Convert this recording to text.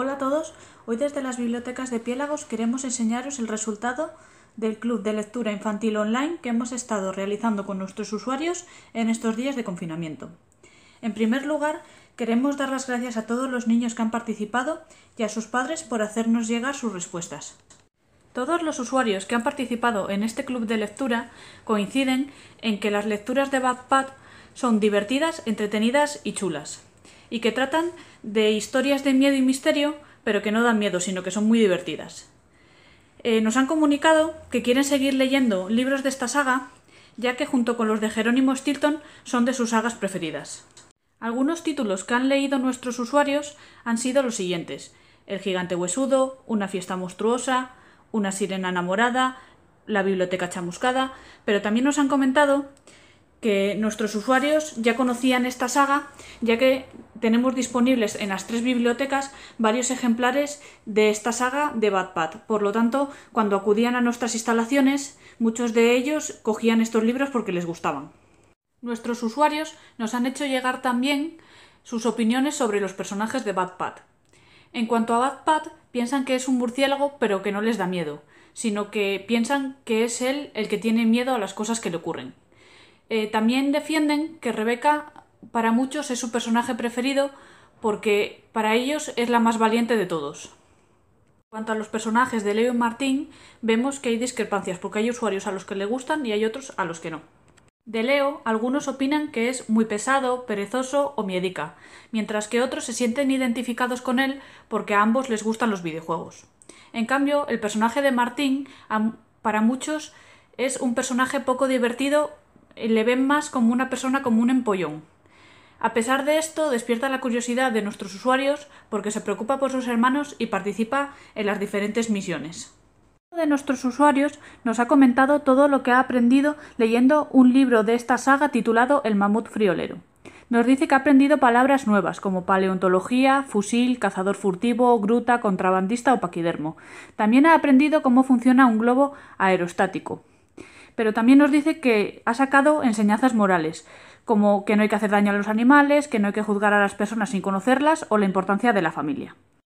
Hola a todos, hoy desde las bibliotecas de Piélagos queremos enseñaros el resultado del club de lectura infantil online que hemos estado realizando con nuestros usuarios en estos días de confinamiento. En primer lugar, queremos dar las gracias a todos los niños que han participado y a sus padres por hacernos llegar sus respuestas. Todos los usuarios que han participado en este club de lectura coinciden en que las lecturas de Backpack son divertidas, entretenidas y chulas y que tratan de historias de miedo y misterio, pero que no dan miedo, sino que son muy divertidas. Eh, nos han comunicado que quieren seguir leyendo libros de esta saga, ya que junto con los de Jerónimo Stilton son de sus sagas preferidas. Algunos títulos que han leído nuestros usuarios han sido los siguientes: El gigante huesudo, Una fiesta monstruosa, Una sirena enamorada, La biblioteca chamuscada, pero también nos han comentado que nuestros usuarios ya conocían esta saga, ya que tenemos disponibles en las tres bibliotecas varios ejemplares de esta saga de Pat Por lo tanto, cuando acudían a nuestras instalaciones, muchos de ellos cogían estos libros porque les gustaban. Nuestros usuarios nos han hecho llegar también sus opiniones sobre los personajes de Pat En cuanto a Pat, piensan que es un murciélago pero que no les da miedo, sino que piensan que es él el que tiene miedo a las cosas que le ocurren. Eh, también defienden que Rebeca para muchos es su personaje preferido porque para ellos es la más valiente de todos. En cuanto a los personajes de Leo y Martín, vemos que hay discrepancias porque hay usuarios a los que le gustan y hay otros a los que no. De Leo, algunos opinan que es muy pesado, perezoso o miedica, mientras que otros se sienten identificados con él porque a ambos les gustan los videojuegos. En cambio, el personaje de Martín, para muchos, es un personaje poco divertido le ven más como una persona como un empollón. A pesar de esto, despierta la curiosidad de nuestros usuarios porque se preocupa por sus hermanos y participa en las diferentes misiones. Uno de nuestros usuarios nos ha comentado todo lo que ha aprendido leyendo un libro de esta saga titulado El mamut friolero. Nos dice que ha aprendido palabras nuevas como paleontología, fusil, cazador furtivo, gruta, contrabandista o paquidermo. También ha aprendido cómo funciona un globo aerostático pero también nos dice que ha sacado enseñanzas morales, como que no hay que hacer daño a los animales, que no hay que juzgar a las personas sin conocerlas o la importancia de la familia.